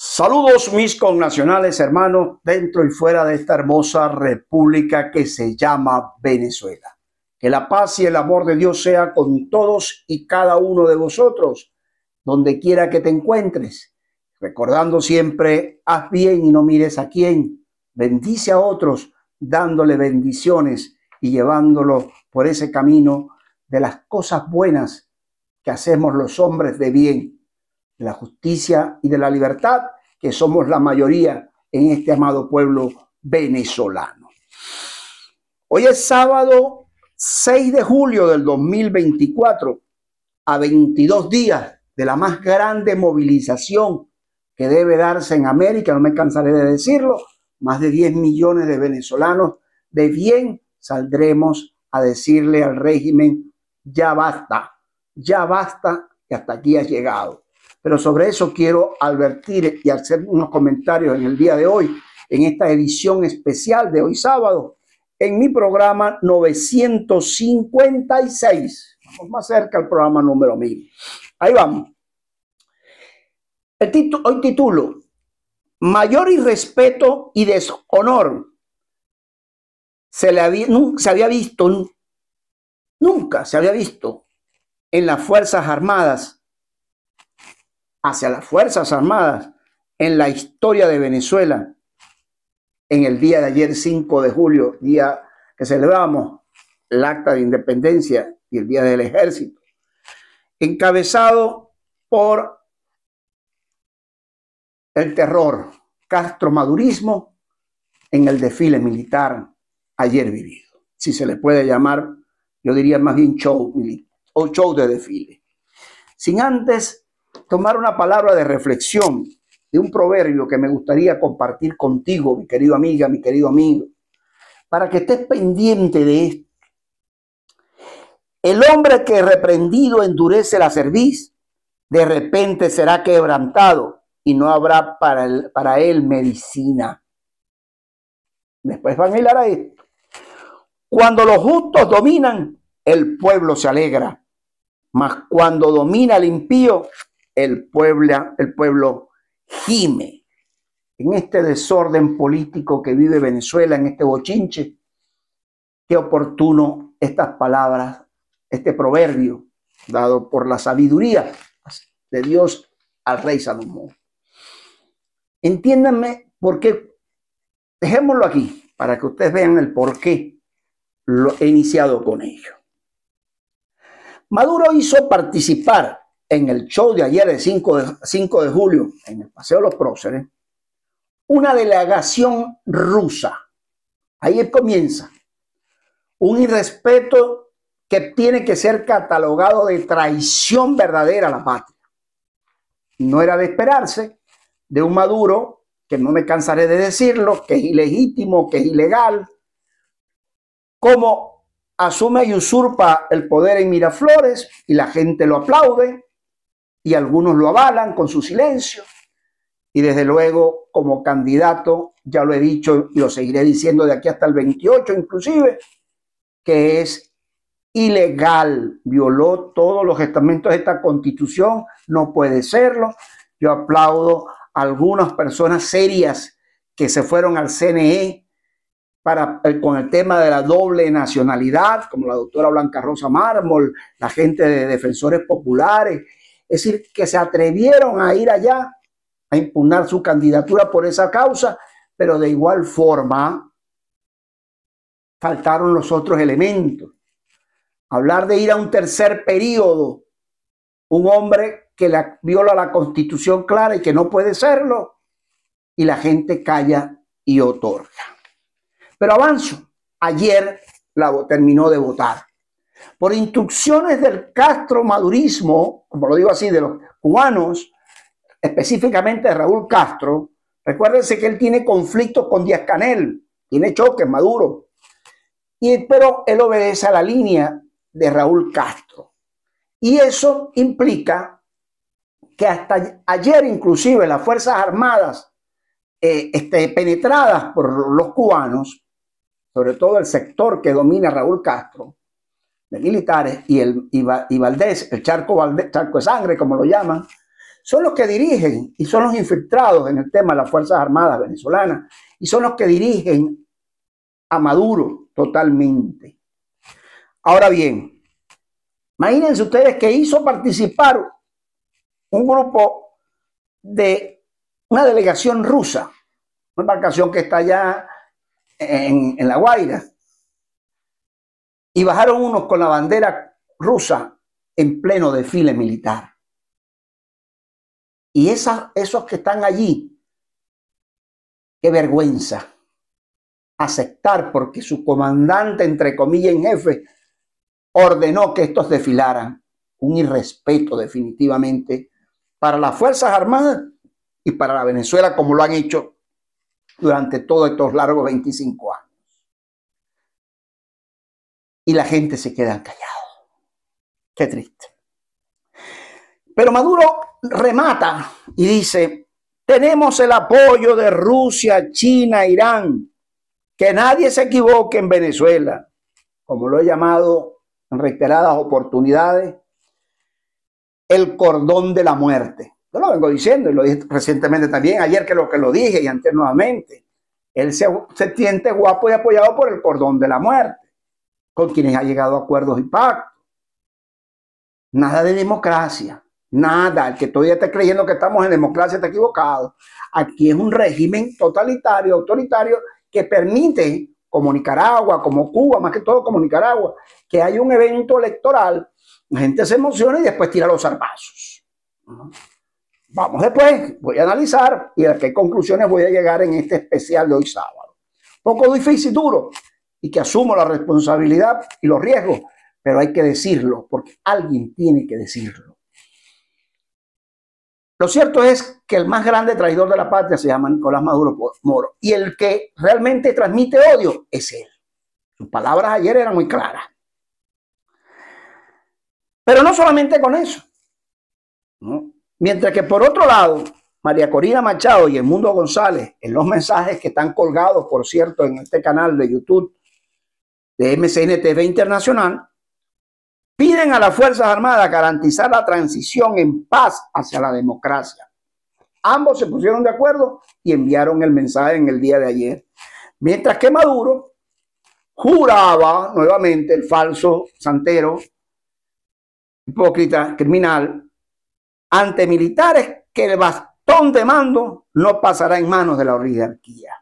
Saludos mis connacionales hermanos dentro y fuera de esta hermosa república que se llama Venezuela. Que la paz y el amor de Dios sea con todos y cada uno de vosotros, donde quiera que te encuentres. Recordando siempre, haz bien y no mires a quién. Bendice a otros, dándole bendiciones y llevándolo por ese camino de las cosas buenas que hacemos los hombres de bien de la justicia y de la libertad, que somos la mayoría en este amado pueblo venezolano. Hoy es sábado 6 de julio del 2024, a 22 días de la más grande movilización que debe darse en América, no me cansaré de decirlo, más de 10 millones de venezolanos de bien saldremos a decirle al régimen, ya basta, ya basta, que hasta aquí has llegado pero sobre eso quiero advertir y hacer unos comentarios en el día de hoy, en esta edición especial de hoy sábado, en mi programa 956. Vamos más cerca al programa número 1000. Ahí vamos. El título hoy titulo, mayor irrespeto y deshonor se, le se había visto, nunca se había visto en las Fuerzas Armadas hacia las Fuerzas Armadas en la historia de Venezuela en el día de ayer, 5 de julio, día que celebramos el acta de independencia y el día del ejército, encabezado por el terror Castro madurismo en el desfile militar ayer vivido, si se le puede llamar, yo diría más bien show, o show de desfile. Sin antes tomar una palabra de reflexión de un proverbio que me gustaría compartir contigo, mi querido amiga, mi querido amigo, para que estés pendiente de esto. El hombre que reprendido endurece la cerviz, de repente será quebrantado y no habrá para, para él medicina. Después van a hilar a esto. Cuando los justos dominan, el pueblo se alegra. Mas cuando domina el impío, el pueblo, el pueblo gime. En este desorden político que vive Venezuela, en este bochinche, qué oportuno estas palabras, este proverbio dado por la sabiduría de Dios al rey Salomón. Entiéndanme por qué, dejémoslo aquí para que ustedes vean el por qué lo he iniciado con ello. Maduro hizo participar en el show de ayer, 5 de, 5 de julio, en el Paseo de los Próceres, una delegación rusa. Ahí comienza. Un irrespeto que tiene que ser catalogado de traición verdadera a la patria. No era de esperarse de un Maduro, que no me cansaré de decirlo, que es ilegítimo, que es ilegal, como asume y usurpa el poder en Miraflores y la gente lo aplaude, y algunos lo avalan con su silencio. Y desde luego, como candidato, ya lo he dicho y lo seguiré diciendo de aquí hasta el 28 inclusive, que es ilegal, violó todos los estamentos de esta constitución, no puede serlo. Yo aplaudo a algunas personas serias que se fueron al CNE para, eh, con el tema de la doble nacionalidad, como la doctora Blanca Rosa Mármol, la gente de Defensores Populares es decir, que se atrevieron a ir allá a impugnar su candidatura por esa causa, pero de igual forma faltaron los otros elementos. Hablar de ir a un tercer periodo, un hombre que la, viola la constitución clara y que no puede serlo, y la gente calla y otorga. Pero avanzo. Ayer la terminó de votar por instrucciones del Castro Madurismo, como lo digo así, de los cubanos, específicamente de Raúl Castro, recuérdense que él tiene conflictos con Díaz Canel, tiene choques Maduro, y, pero él obedece a la línea de Raúl Castro. Y eso implica que hasta ayer inclusive las Fuerzas Armadas eh, este, penetradas por los cubanos, sobre todo el sector que domina Raúl Castro, de militares y, el, y, Valdés, el charco, Valdés, charco de sangre, como lo llaman, son los que dirigen y son los infiltrados en el tema de las Fuerzas Armadas venezolanas y son los que dirigen a Maduro totalmente. Ahora bien, imagínense ustedes que hizo participar un grupo de una delegación rusa, una embarcación que está allá en La Guaira, y bajaron unos con la bandera rusa en pleno desfile militar. Y esos que están allí, qué vergüenza aceptar porque su comandante, entre comillas, en jefe, ordenó que estos desfilaran. Un irrespeto definitivamente para las Fuerzas Armadas y para la Venezuela como lo han hecho durante todos estos largos 25 años y la gente se queda callado. Qué triste. Pero Maduro remata y dice, tenemos el apoyo de Rusia, China, Irán. Que nadie se equivoque en Venezuela, como lo he llamado en reiteradas oportunidades, el cordón de la muerte. Yo lo vengo diciendo y lo dije recientemente también, ayer que lo que lo dije y antes nuevamente. Él se, se siente guapo y apoyado por el cordón de la muerte con quienes ha llegado a acuerdos y pactos. Nada de democracia, nada. El que todavía está creyendo que estamos en democracia está equivocado. Aquí es un régimen totalitario, autoritario, que permite, como Nicaragua, como Cuba, más que todo como Nicaragua, que haya un evento electoral, la gente se emociona y después tira los zarpazos. Vamos después, voy a analizar y a qué conclusiones voy a llegar en este especial de hoy sábado. Poco difícil, duro, y que asumo la responsabilidad y los riesgos, pero hay que decirlo porque alguien tiene que decirlo. Lo cierto es que el más grande traidor de la patria se llama Nicolás Maduro Moro y el que realmente transmite odio es él. Sus palabras ayer eran muy claras. Pero no solamente con eso. Mientras que por otro lado, María Corina Machado y el Mundo González, en los mensajes que están colgados, por cierto, en este canal de YouTube, de TV Internacional, piden a las Fuerzas Armadas garantizar la transición en paz hacia la democracia. Ambos se pusieron de acuerdo y enviaron el mensaje en el día de ayer. Mientras que Maduro juraba nuevamente el falso santero, hipócrita, criminal, ante militares que el bastón de mando no pasará en manos de la oligarquía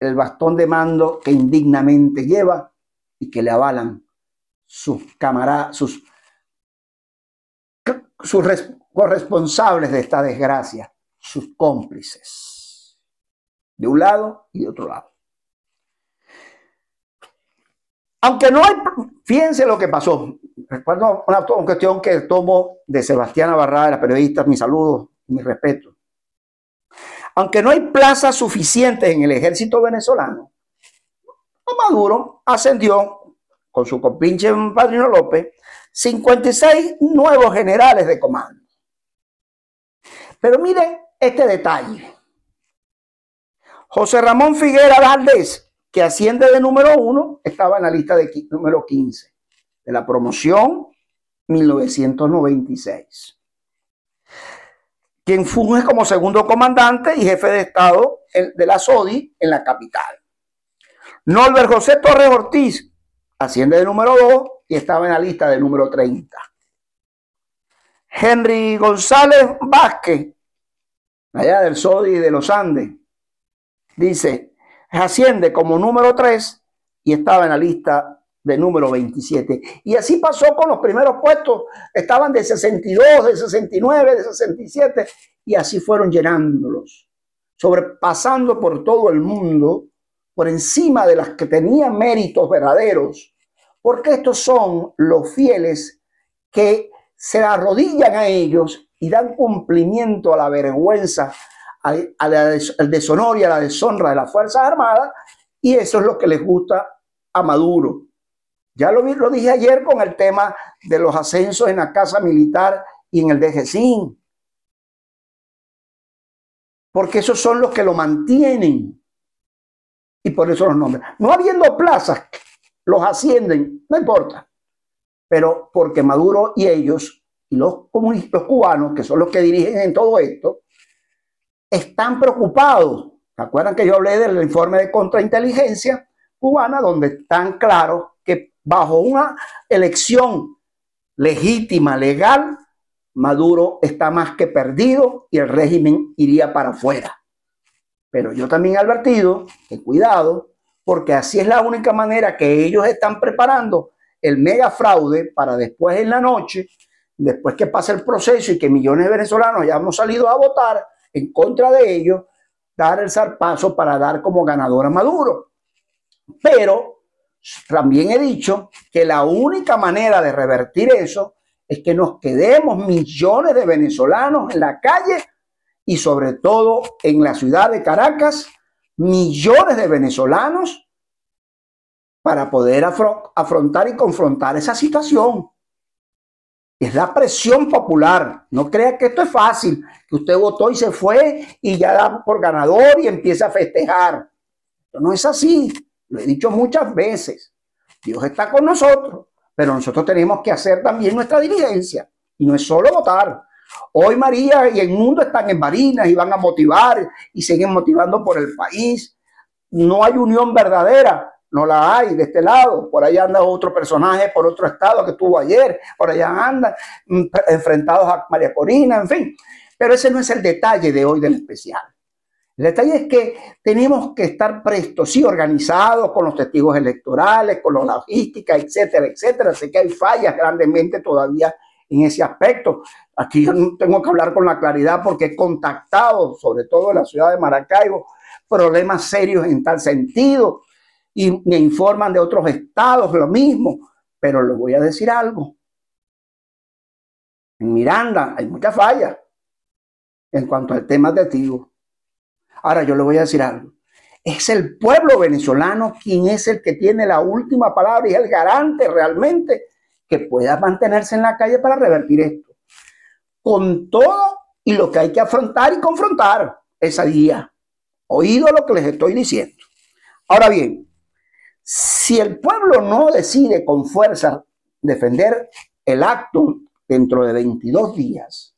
el bastón de mando que indignamente lleva y que le avalan sus camaradas, sus, sus corresponsables de esta desgracia, sus cómplices, de un lado y de otro lado. Aunque no hay, fíjense lo que pasó. Recuerdo una, cuestión que tomo de Sebastián de la periodista, mis saludos, mis respetos aunque no hay plazas suficientes en el ejército venezolano, Maduro ascendió con su compinche Padrino López 56 nuevos generales de comando. Pero miren este detalle. José Ramón Figuera Valdés, que asciende de número uno, estaba en la lista de número 15 de la promoción 1996 quien funge como segundo comandante y jefe de Estado de la SODI en la capital. Norbert José Torres Ortiz asciende de número 2 y estaba en la lista del número 30. Henry González Vázquez, allá del SODI de los Andes, dice, asciende como número 3 y estaba en la lista de número 27. Y así pasó con los primeros puestos. Estaban de 62, de 69, de 67, y así fueron llenándolos, sobrepasando por todo el mundo, por encima de las que tenían méritos verdaderos, porque estos son los fieles que se arrodillan a ellos y dan cumplimiento a la vergüenza, al, deshonor y a la deshonra de las Fuerzas Armadas, y eso es lo que les gusta a Maduro ya lo, dije ayer con el tema de los ascensos en la Casa Militar y en el DGCIN. Porque esos son los que lo mantienen. Y por eso los nombran. No habiendo plazas, los ascienden, no importa. Pero porque Maduro y ellos, y los comunistas cubanos, que son los que dirigen en todo esto, están preocupados. ¿Se acuerdan que yo hablé del informe de contrainteligencia cubana, donde están claros bajo una elección legítima, legal, Maduro está más que perdido y el régimen iría para afuera. Pero yo también he advertido que cuidado, porque así es la única manera que ellos están preparando el mega fraude para después en la noche, después que pase el proceso y que millones de venezolanos ya hemos salido a votar en contra de ellos, dar el zarpazo para dar como ganador a Maduro. Pero también he dicho que la única manera de revertir eso es que nos quedemos millones de venezolanos en la calle y sobre todo en la ciudad de Caracas, millones de venezolanos para poder afrontar y confrontar esa situación. Es la presión popular. No crea que esto es fácil, que usted votó y se fue y ya da por ganador y empieza a festejar. no es así. Lo he dicho muchas veces. Dios está con nosotros, pero nosotros tenemos que hacer también nuestra diligencia. Y no es solo votar. Hoy María y el mundo están en marinas y van a motivar y siguen motivando por el país. No hay unión verdadera, no la hay de este lado. Por allá anda otro personaje, por otro estado que estuvo ayer, por allá andan mm, enfrentados a María Corina, en fin. Pero ese no es el detalle de hoy del especial. El detalle es que tenemos que estar prestos, sí, organizados con los testigos electorales, con la logística, etcétera, etcétera. Sé que hay fallas grandemente todavía en ese aspecto. Aquí yo no tengo que hablar con la claridad porque he contactado, sobre todo en la ciudad de Maracaibo, problemas serios en tal sentido y me informan de otros estados lo mismo. Pero les voy a decir algo. En Miranda hay muchas fallas en cuanto al tema de testigos. Ahora yo le voy a decir algo. Es el pueblo venezolano quien es el que tiene la última palabra y es el garante realmente que pueda mantenerse en la calle para revertir esto. Con todo y lo que hay que afrontar y confrontar esa guía. Oído lo que les estoy diciendo. Ahora bien, si el pueblo no decide con fuerza defender el acto dentro de 22 días,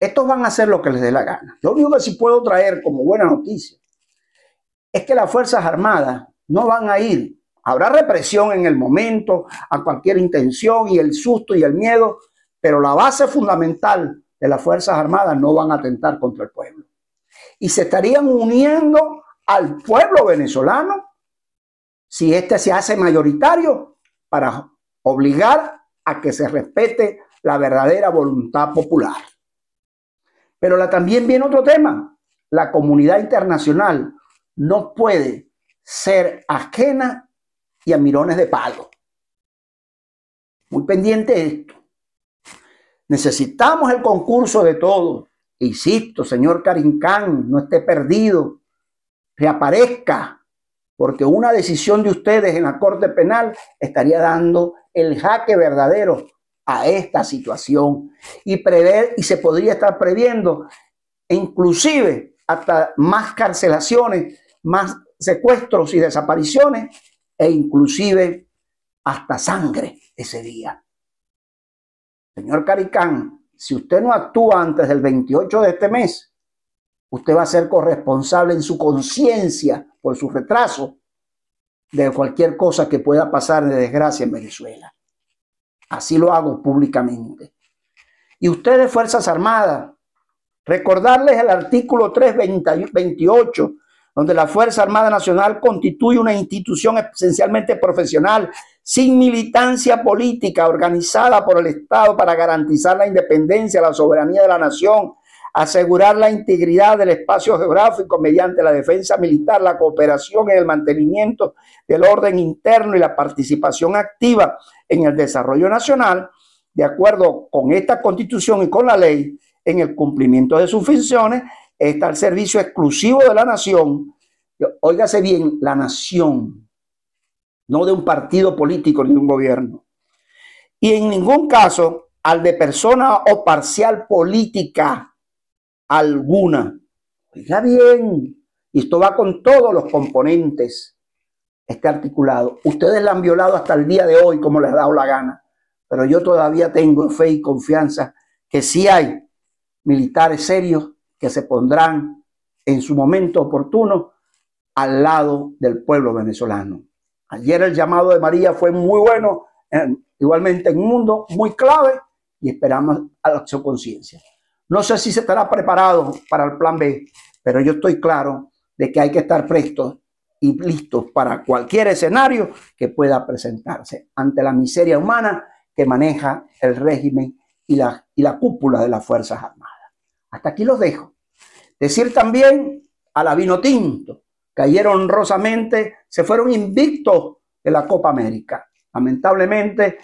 estos van a hacer lo que les dé la gana. Yo digo que sí puedo traer como buena noticia es que las Fuerzas Armadas no van a ir. Habrá represión en el momento, a cualquier intención y el susto y el miedo, pero la base fundamental de las Fuerzas Armadas no van a atentar contra el pueblo. Y se estarían uniendo al pueblo venezolano si éste se hace mayoritario para obligar a que se respete la verdadera voluntad popular. Pero la, también viene otro tema. La comunidad internacional no puede ser ajena y a mirones de palo. Muy pendiente esto. Necesitamos el concurso de todos. E insisto, señor Carincán, no esté perdido. Reaparezca, porque una decisión de ustedes en la Corte Penal estaría dando el jaque verdadero a esta situación y prever y se podría estar previendo inclusive hasta más carcelaciones, más secuestros y desapariciones e inclusive hasta sangre ese día. Señor Caricán, si usted no actúa antes del 28 de este mes, usted va a ser corresponsable en su conciencia por su retraso de cualquier cosa que pueda pasar de desgracia en Venezuela. Así lo hago públicamente. Y ustedes, Fuerzas Armadas, recordarles el artículo 328, donde la Fuerza Armada Nacional constituye una institución esencialmente profesional, sin militancia política, organizada por el Estado para garantizar la independencia, la soberanía de la nación, asegurar la integridad del espacio geográfico mediante la defensa militar, la cooperación en el mantenimiento del orden interno y la participación activa en el desarrollo nacional, de acuerdo con esta constitución y con la ley, en el cumplimiento de sus funciones, está al servicio exclusivo de la nación. Óigase bien, la nación, no de un partido político ni de un gobierno. Y en ningún caso al de persona o parcial política alguna. Oiga bien, y esto va con todos los componentes esté articulado. Ustedes la han violado hasta el día de hoy como les ha dado la gana, pero yo todavía tengo fe y confianza que sí hay militares serios que se pondrán en su momento oportuno al lado del pueblo venezolano. Ayer el llamado de María fue muy bueno, igualmente en un mundo muy clave y esperamos a su conciencia. No sé si se estará preparado para el plan B, pero yo estoy claro de que hay que estar presto y listos para cualquier escenario que pueda presentarse ante la miseria humana que maneja el régimen y la, y la cúpula de las Fuerzas Armadas. Hasta aquí los dejo. Decir también a la Vino Tinto, cayeron honrosamente, se fueron invictos de la Copa América. Lamentablemente,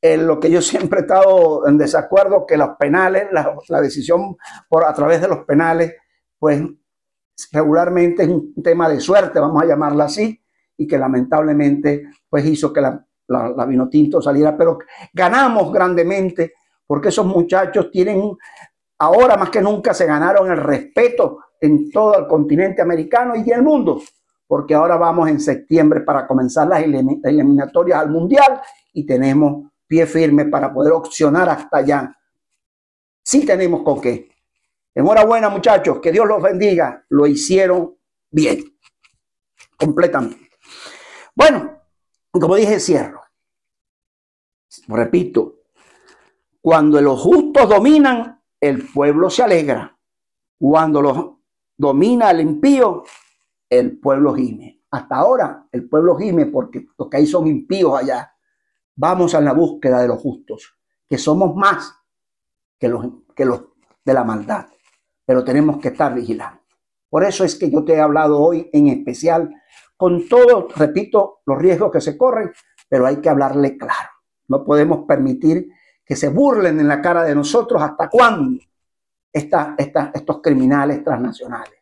en lo que yo siempre he estado en desacuerdo, que los penales, la, decisión por a través de los penales, pues regularmente es un tema de suerte, vamos a llamarla así, y que lamentablemente pues hizo que la, la, tinto saliera, pero ganamos grandemente porque esos muchachos tienen, ahora más que nunca se ganaron el respeto en todo el continente americano y en el mundo, porque ahora vamos en septiembre para comenzar las eliminatorias al Mundial y tenemos pie firme para poder opcionar hasta allá. Sí tenemos con qué. Enhorabuena muchachos, que Dios los bendiga. Lo hicieron bien, completamente. Bueno, como dije, cierro. Repito, cuando los justos dominan, el pueblo se alegra. Cuando los domina el impío, el pueblo gime. Hasta ahora el pueblo gime porque los que hay son impíos allá. Vamos a la búsqueda de los justos, que somos más que los, que los de la maldad pero tenemos que estar vigilantes. Por eso es que yo te he hablado hoy en especial con todos, repito, los riesgos que se corren, pero hay que hablarle claro. No podemos permitir que se burlen en la cara de nosotros hasta cuándo estos criminales transnacionales.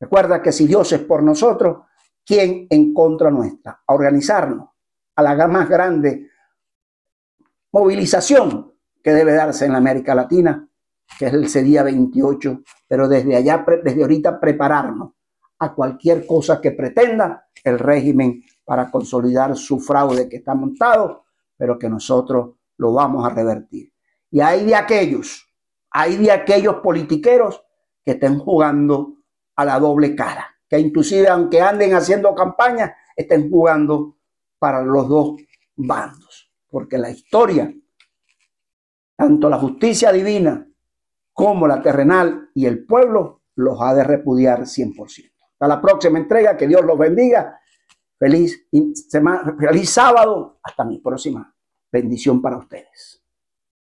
Recuerda que si Dios es por nosotros, ¿quién en contra nuestra? A organizarnos a la más grande movilización que debe darse en la América Latina que es el día 28, pero desde allá, desde ahorita prepararnos a cualquier cosa que pretenda el régimen para consolidar su fraude que está montado, pero que nosotros lo vamos a revertir. Y hay de aquellos, hay de aquellos politiqueros que estén jugando a la doble cara, que inclusive aunque anden haciendo campaña, estén jugando para los dos bandos, porque la historia, tanto la justicia divina como la terrenal y el pueblo los ha de repudiar 100%. Hasta la próxima entrega, que Dios los bendiga. Feliz, sábado, hasta mi próxima bendición para ustedes.